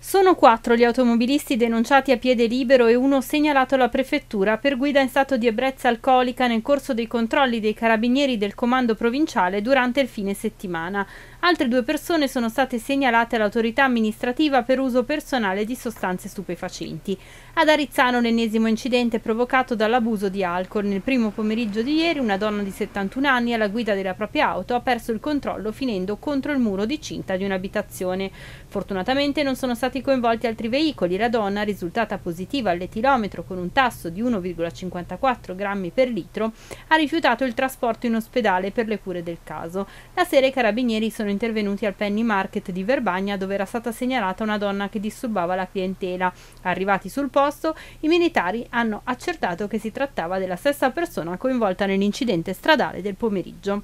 Sono quattro gli automobilisti denunciati a piede libero e uno segnalato alla prefettura per guida in stato di ebbrezza alcolica nel corso dei controlli dei carabinieri del comando provinciale durante il fine settimana. Altre due persone sono state segnalate all'autorità amministrativa per uso personale di sostanze stupefacenti. Ad Arizzano l'ennesimo incidente provocato dall'abuso di alcol. Nel primo pomeriggio di ieri una donna di 71 anni alla guida della propria auto ha perso il controllo finendo contro il muro di cinta di un'abitazione. Fortunatamente non sono stati coinvolti altri veicoli. La donna, risultata positiva all'etilometro con un tasso di 1,54 grammi per litro, ha rifiutato il trasporto in ospedale per le cure del caso. La sera i carabinieri sono sono intervenuti al Penny Market di Verbagna dove era stata segnalata una donna che disturbava la clientela. Arrivati sul posto, i militari hanno accertato che si trattava della stessa persona coinvolta nell'incidente stradale del pomeriggio.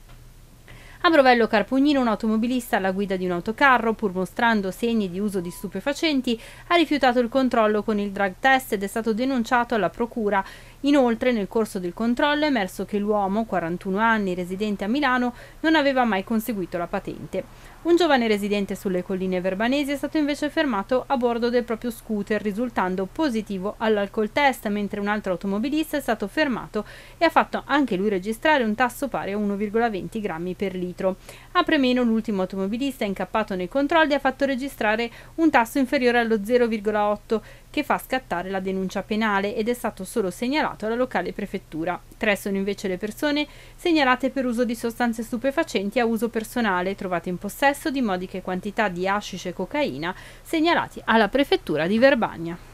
A Brovello Carpugnino un automobilista alla guida di un autocarro, pur mostrando segni di uso di stupefacenti, ha rifiutato il controllo con il drug test ed è stato denunciato alla procura. Inoltre, nel corso del controllo è emerso che l'uomo, 41 anni, residente a Milano, non aveva mai conseguito la patente. Un giovane residente sulle colline verbanesi è stato invece fermato a bordo del proprio scooter, risultando positivo all'alcol test, mentre un altro automobilista è stato fermato e ha fatto anche lui registrare un tasso pari a 1,20 grammi per litro dentro. A premeno l'ultimo automobilista incappato nei controlli ha fatto registrare un tasso inferiore allo 0,8 che fa scattare la denuncia penale ed è stato solo segnalato alla locale prefettura. Tre sono invece le persone segnalate per uso di sostanze stupefacenti a uso personale trovate in possesso di modiche quantità di hashish e cocaina segnalati alla prefettura di Verbagna.